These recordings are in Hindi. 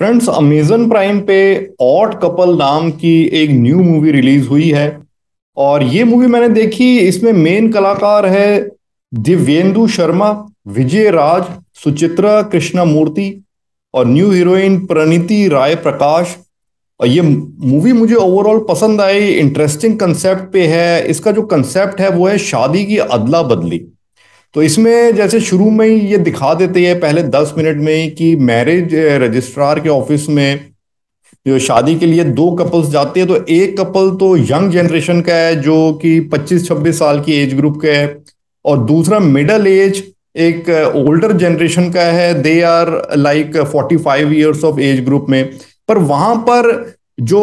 फ्रेंड्स अमेजन प्राइम पे ऑट कपल नाम की एक न्यू मूवी रिलीज हुई है और ये मूवी मैंने देखी इसमें मेन कलाकार है दिव्येंदु शर्मा विजय राज सुचित्रा कृष्णा मूर्ति और न्यू हीरोइन प्रणीति राय प्रकाश और ये मूवी मुझे ओवरऑल पसंद आई इंटरेस्टिंग कंसेप्ट पे है इसका जो कंसेप्ट है वो है शादी की अदला बदली तो इसमें जैसे शुरू में ही ये दिखा देते हैं पहले दस मिनट में कि मैरिज रजिस्ट्रार के ऑफिस में जो शादी के लिए दो कपल्स जाते हैं तो एक कपल तो यंग जनरेशन का है जो कि 25-26 साल की एज ग्रुप का है और दूसरा मिडल एज एक ओल्डर जनरेशन का है they are like 45 five years of age group में पर वहां पर जो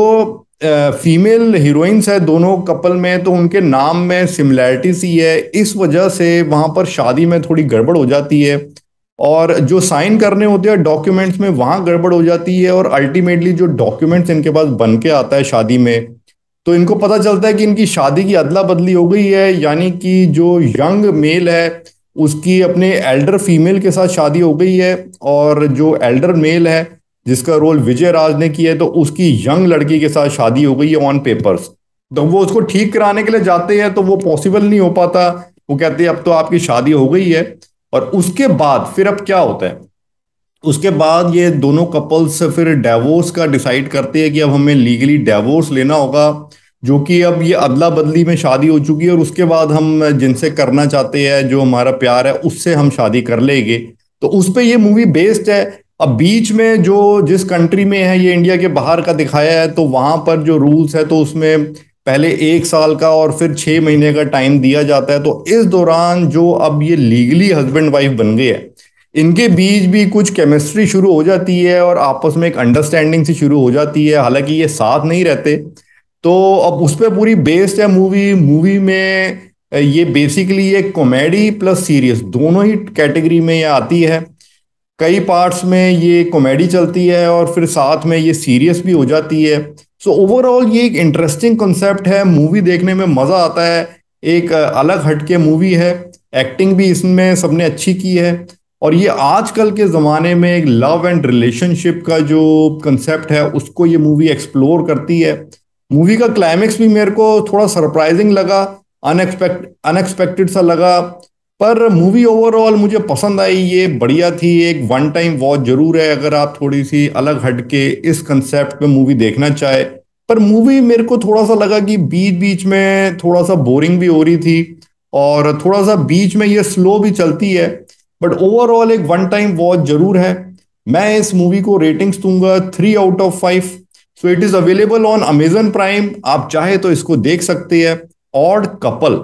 फीमेल हीरोइंस है दोनों कपल में तो उनके नाम में सिमिलैरिटी सी है इस वजह से वहाँ पर शादी में थोड़ी गड़बड़ हो जाती है और जो साइन करने होते हैं डॉक्यूमेंट्स में वहाँ गड़बड़ हो जाती है और अल्टीमेटली जो डॉक्यूमेंट्स इनके पास बन के आता है शादी में तो इनको पता चलता है कि इनकी शादी की अदला बदली हो गई है यानी कि जो यंग मेल है उसकी अपने एल्डर फीमेल के साथ शादी हो गई है और जो एल्डर मेल है जिसका रोल विजय राज ने किया है तो उसकी यंग लड़की के साथ शादी हो गई है ऑन पेपर्स तो वो उसको ठीक कराने के लिए जाते हैं तो वो पॉसिबल नहीं हो पाता वो कहते हैं अब तो आपकी शादी हो गई है और उसके बाद फिर अब क्या होता है उसके बाद ये दोनों कपल्स फिर डेवोर्स का डिसाइड करते हैं कि अब हमें लीगली डेवोर्स लेना होगा जो कि अब ये अदला बदली में शादी हो चुकी है और उसके बाद हम जिनसे करना चाहते हैं जो हमारा प्यार है उससे हम शादी कर लेंगे तो उस पर यह मूवी बेस्ड है अब बीच में जो जिस कंट्री में है ये इंडिया के बाहर का दिखाया है तो वहां पर जो रूल्स है तो उसमें पहले एक साल का और फिर छह महीने का टाइम दिया जाता है तो इस दौरान जो अब ये लीगली हस्बैंड वाइफ बन गए हैं इनके बीच भी कुछ केमिस्ट्री शुरू हो जाती है और आपस में एक अंडरस्टैंडिंग से शुरू हो जाती है हालांकि ये साथ नहीं रहते तो अब उस पर पूरी बेस्ड है मूवी मूवी में ये बेसिकली एक कॉमेडी प्लस सीरियस दोनों ही कैटेगरी में ये आती है कई पार्ट्स में ये कॉमेडी चलती है और फिर साथ में ये सीरियस भी हो जाती है सो so, ओवरऑल ये एक इंटरेस्टिंग कॉन्सेप्ट है मूवी देखने में मज़ा आता है एक अलग हटके मूवी है एक्टिंग भी इसमें सबने अच्छी की है और ये आजकल के ज़माने में एक लव एंड रिलेशनशिप का जो कंसेप्ट है उसको ये मूवी एक्सप्लोर करती है मूवी का क्लाइमेक्स भी मेरे को थोड़ा सरप्राइजिंग लगा अनएक्सपेक्ट अनएक्सपेक्टेड सा लगा पर मूवी ओवरऑल मुझे पसंद आई ये बढ़िया थी एक वन टाइम वॉच जरूर है अगर आप थोड़ी सी अलग हटके इस कंसेप्ट पे मूवी देखना चाहे पर मूवी मेरे को थोड़ा सा लगा कि बीच बीच में थोड़ा सा बोरिंग भी हो रही थी और थोड़ा सा बीच में ये स्लो भी चलती है बट ओवरऑल एक वन टाइम वॉच जरूर है मैं इस मूवी को रेटिंग्स दूंगा three out of five so it is available on Amazon Prime आप चाहे तो इसको देख सकते हैं ऑड कपल